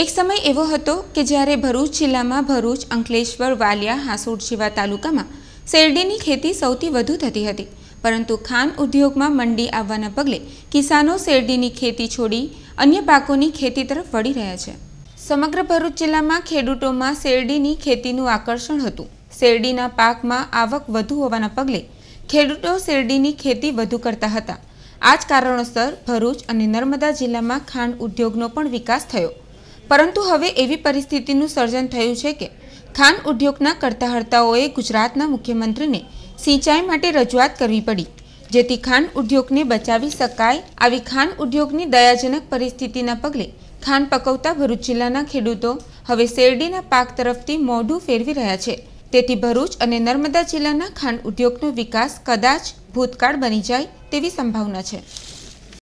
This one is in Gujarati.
એક સમય એવો હતો કે જ્યારે ભરૂચ જિલ્લામાં ભરૂચ અંકલેશ્વર વાલિયા હાંસોડ જેવા તાલુકામાં શેરડીની ખેતી સૌથી વધુ થતી હતી પરંતુ ખાન ઉદ્યોગમાં મંડી આવવાના પગલે કિસાનો શેરડીની ખેતી છોડી અન્ય પાકોની ખેતી તરફ વળી રહ્યા છે સમગ્ર ભરૂચ જિલ્લામાં ખેડૂતોમાં શેરડીની ખેતીનું આકર્ષણ હતું શેરડીના પાકમાં આવક વધુ હોવાના પગલે ખેડૂતો શેરડીની ખેતી વધુ કરતા હતા આ જ કારણોસર ભરૂચ અને નર્મદા જિલ્લામાં ખાંડ ઉદ્યોગનો પણ વિકાસ થયો પરંતુ હવે એવી પરિસ્થિતિનું સર્જન થયું છે કે ખાન ઉદ્યોગના કર્તાહર્તાઓએ ગુજરાતના મુખ્યમંત્રીને સિંચાઈ માટે રજૂઆત કરવી પડી જેથી ખાંડ ઉદ્યોગને બચાવી શકાય આવી ખાંડ ઉદ્યોગની દયાજનક પરિસ્થિતિના પગલે ખાંડ પકવતા ભરૂચ જિલ્લાના ખેડૂતો હવે શેરડીના પાક તરફથી મોઢું ફેરવી રહ્યા છે તેથી ભરૂચ અને નર્મદા જિલ્લાના ખાંડ ઉદ્યોગનો વિકાસ કદાચ ભૂતકાળ બની જાય તેવી સંભાવના છે